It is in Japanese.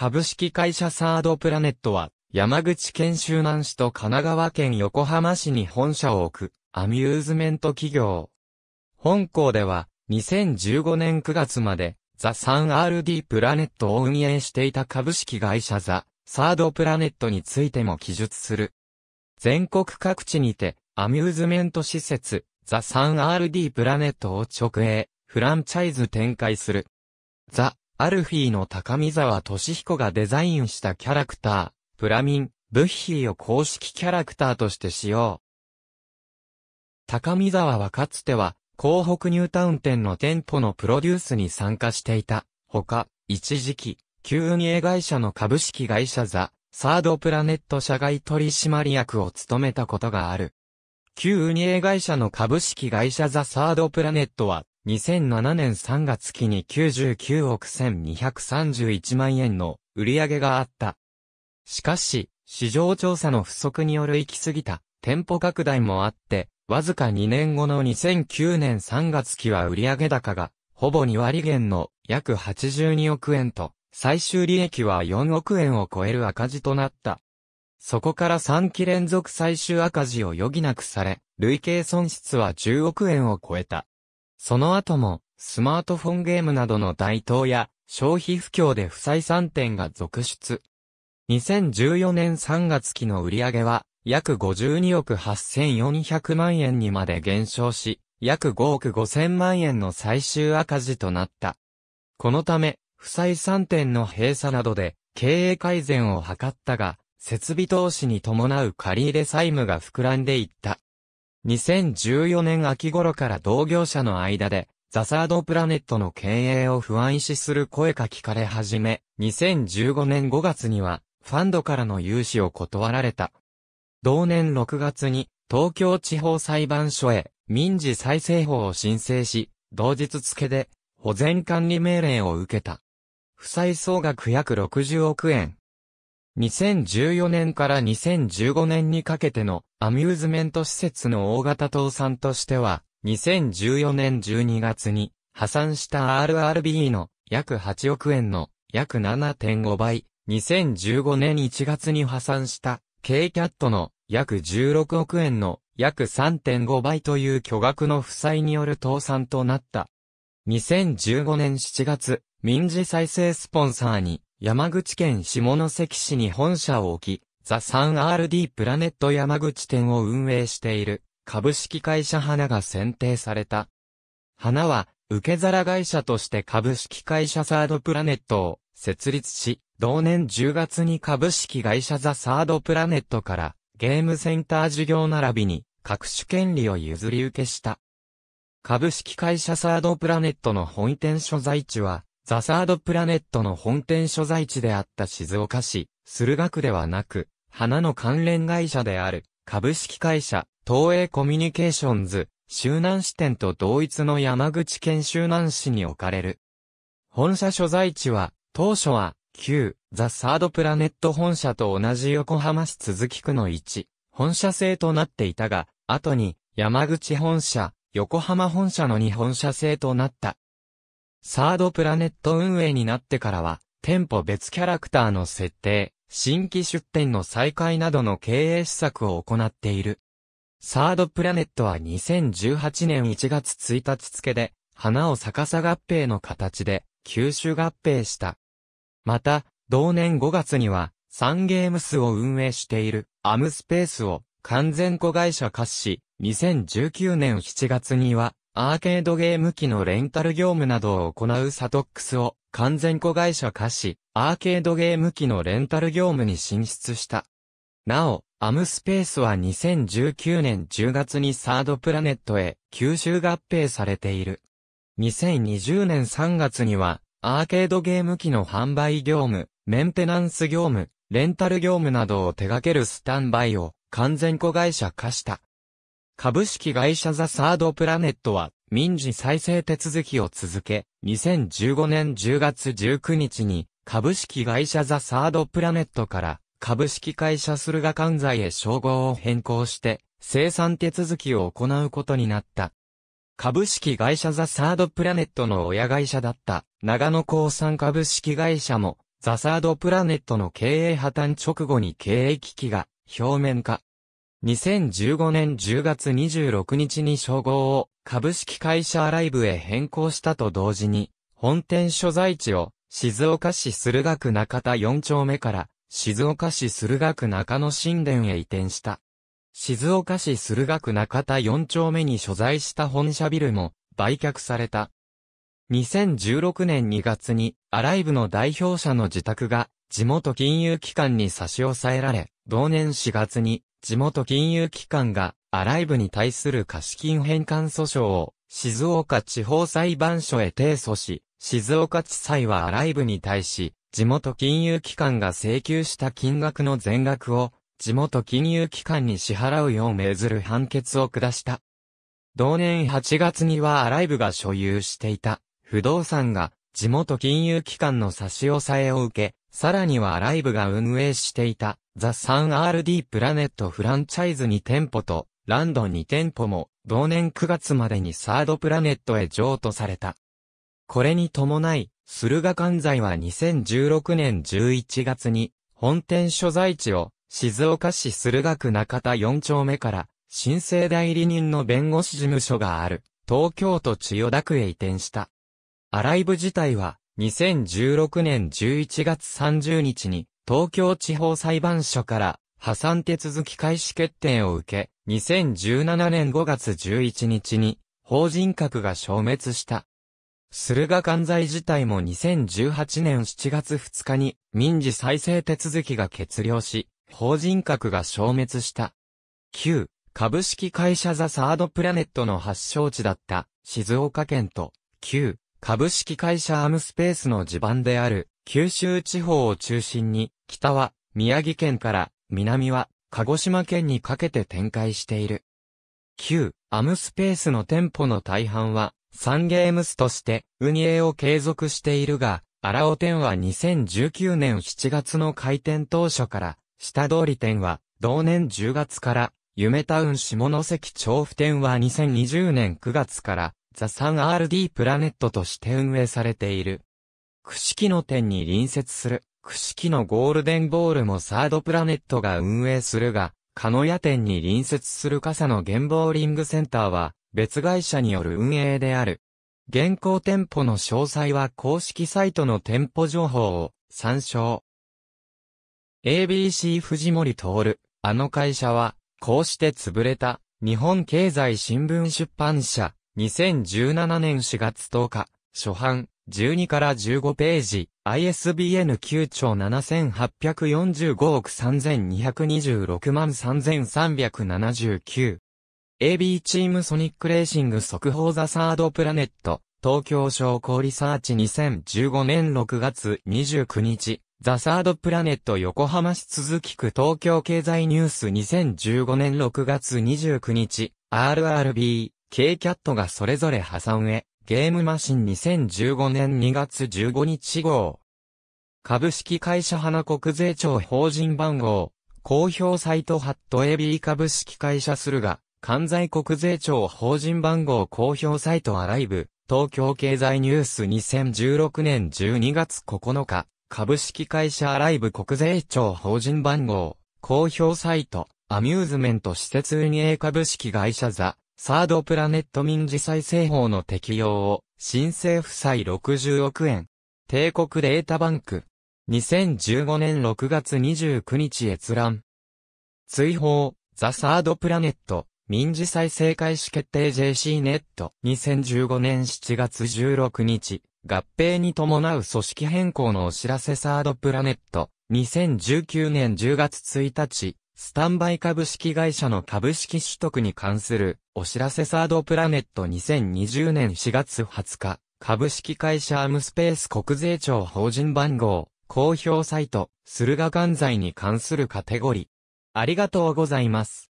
株式会社サードプラネットは、山口県周南市と神奈川県横浜市に本社を置く、アミューズメント企業。本校では、2015年9月まで、ザ・サン RD プラネットを運営していた株式会社ザ・サードプラネットについても記述する。全国各地にて、アミューズメント施設、ザ・サン RD プラネットを直営、フランチャイズ展開する。ザ・アルフィーの高見沢俊彦がデザインしたキャラクター、プラミン、ブッヒーを公式キャラクターとして使用。高見沢はかつては、広北ニュータウン店の店舗のプロデュースに参加していた。ほか、一時期、旧運営会社の株式会社ザ、サードプラネット社外取締役を務めたことがある。旧運営会社の株式会社ザ・サードプラネットは2007年3月期に99億1231万円の売り上げがあった。しかし、市場調査の不足による行き過ぎた店舗拡大もあって、わずか2年後の2009年3月期は売上高が、ほぼ2割減の約82億円と、最終利益は4億円を超える赤字となった。そこから3期連続最終赤字を余儀なくされ、累計損失は10億円を超えた。その後も、スマートフォンゲームなどの台頭や、消費不況で不採算店が続出。2014年3月期の売上は、約52億8400万円にまで減少し、約5億5000万円の最終赤字となった。このため、不採算店の閉鎖などで、経営改善を図ったが、設備投資に伴う借入債務が膨らんでいった。2014年秋頃から同業者の間で、ザ・サード・プラネットの経営を不安視する声が聞かれ始め、2015年5月には、ファンドからの融資を断られた。同年6月に、東京地方裁判所へ、民事再生法を申請し、同日付で、保全管理命令を受けた。負債総額約60億円、2014年から2015年にかけてのアミューズメント施設の大型倒産としては、2014年12月に破産した RRB の約8億円の約7.5倍、2015年1月に破産した K キャットの約16億円の約3.5倍という巨額の負債による倒産となった。2015年7月、民事再生スポンサーに山口県下関市に本社を置き、ザ・ 3RD プラネット山口店を運営している株式会社花が選定された。花は受け皿会社として株式会社サードプラネットを設立し、同年10月に株式会社ザ・サードプラネットからゲームセンター事業並びに各種権利を譲り受けした。株式会社サードプラネットの本店所在地はザ・サード・プラネットの本店所在地であった静岡市、駿河区ではなく、花の関連会社である、株式会社、東映コミュニケーションズ、周南支店と同一の山口県周南市に置かれる。本社所在地は、当初は、旧、ザ・サード・プラネット本社と同じ横浜市鈴木区の1、本社制となっていたが、後に、山口本社、横浜本社の2本社制となった。サードプラネット運営になってからは、店舗別キャラクターの設定、新規出店の再開などの経営施策を行っている。サードプラネットは2018年1月1日付で、花を逆さ合併の形で、吸収合併した。また、同年5月には、サンゲームスを運営している、アムスペースを、完全子会社化し、2019年7月には、アーケードゲーム機のレンタル業務などを行うサトックスを完全子会社化し、アーケードゲーム機のレンタル業務に進出した。なお、アムスペースは2019年10月にサードプラネットへ吸収合併されている。2020年3月には、アーケードゲーム機の販売業務、メンテナンス業務、レンタル業務などを手掛けるスタンバイを完全子会社化した。株式会社ザ・サード・プラネットは、民事再生手続きを続け、2015年10月19日に、株式会社ザ・サード・プラネットから、株式会社駿河関西へ称号を変更して、生産手続きを行うことになった。株式会社ザ・サード・プラネットの親会社だった、長野興産株式会社も、ザ・サード・プラネットの経営破綻直後に経営危機が表面化。2015年10月26日に称号を株式会社アライブへ変更したと同時に、本店所在地を静岡市駿河区中田4丁目から静岡市駿河区中野新田へ移転した。静岡市駿河区中田4丁目に所在した本社ビルも売却された。2016年2月にアライブの代表者の自宅が地元金融機関に差し押さえられ、同年4月に地元金融機関がアライブに対する貸金返還訴訟を静岡地方裁判所へ提訴し、静岡地裁はアライブに対し、地元金融機関が請求した金額の全額を地元金融機関に支払うよう命ずる判決を下した。同年8月にはアライブが所有していた不動産が地元金融機関の差し押さえを受け、さらにはライブが運営していた、ザ・サン RD プラネットフランチャイズ2店舗と、ランド2店舗も、同年9月までにサードプラネットへ譲渡された。これに伴い、駿河関西は2016年11月に、本店所在地を、静岡市駿河区中田4丁目から、申請代理人の弁護士事務所がある、東京都千代田区へ移転した。アライブ自体は、2016年11月30日に、東京地方裁判所から、破産手続き開始決定を受け、2017年5月11日に、法人格が消滅した。駿河関西自体も2018年7月2日に民事再生手続きが決了し、法人格が消滅した。旧、株式会社ザ・サードプラネットの発祥地だった静岡県と、旧、株式会社アムスペースの地盤である、九州地方を中心に、北は宮城県から南は鹿児島県にかけて展開している。旧アムスペースの店舗の大半は、サンゲームスとして運営を継続しているが、荒尾店は2019年7月の開店当初から、下通り店は同年10月から、夢タウン下関調布店は2020年9月から、ザ・サン RD プラネットとして運営されている。串木の店に隣接する、串木のゴールデンボールもサードプラネットが運営するが、鹿屋店に隣接する傘のゲンボーリングセンターは、別会社による運営である。現行店舗の詳細は公式サイトの店舗情報を参照。ABC 藤森徹、あの会社は、こうして潰れた、日本経済新聞出版社、2017年4月10日、初版、12から15ページ、ISBN 9兆7845億3226万3379。AB チームソニックレーシング速報ザサードプラネット、東京商工リサーチ2015年6月29日、ザサードプラネット横浜市鈴木区東京経済ニュース2015年6月29日、RRB、K キャットがそれぞれ破産へ、ゲームマシン2015年2月15日号。株式会社花国税庁法人番号、公表サイトハット AB 株式会社するが、関西国税庁法人番号公表サイトアライブ、東京経済ニュース2016年12月9日、株式会社アライブ国税庁法人番号、公表サイト、アミューズメント施設運営株式会社ザ、サードプラネット民事再生法の適用を、申請負債60億円。帝国データバンク。2015年6月29日閲覧。追放、ザ・サード・プラネット、民事再生開始決定 JC ネット。2015年7月16日、合併に伴う組織変更のお知らせサード・プラネット。2019年10月1日、スタンバイ株式会社の株式取得に関するお知らせサードプラネット2020年4月20日、株式会社アムスペース国税庁法人番号、公表サイト、駿河関西に関するカテゴリー。ありがとうございます。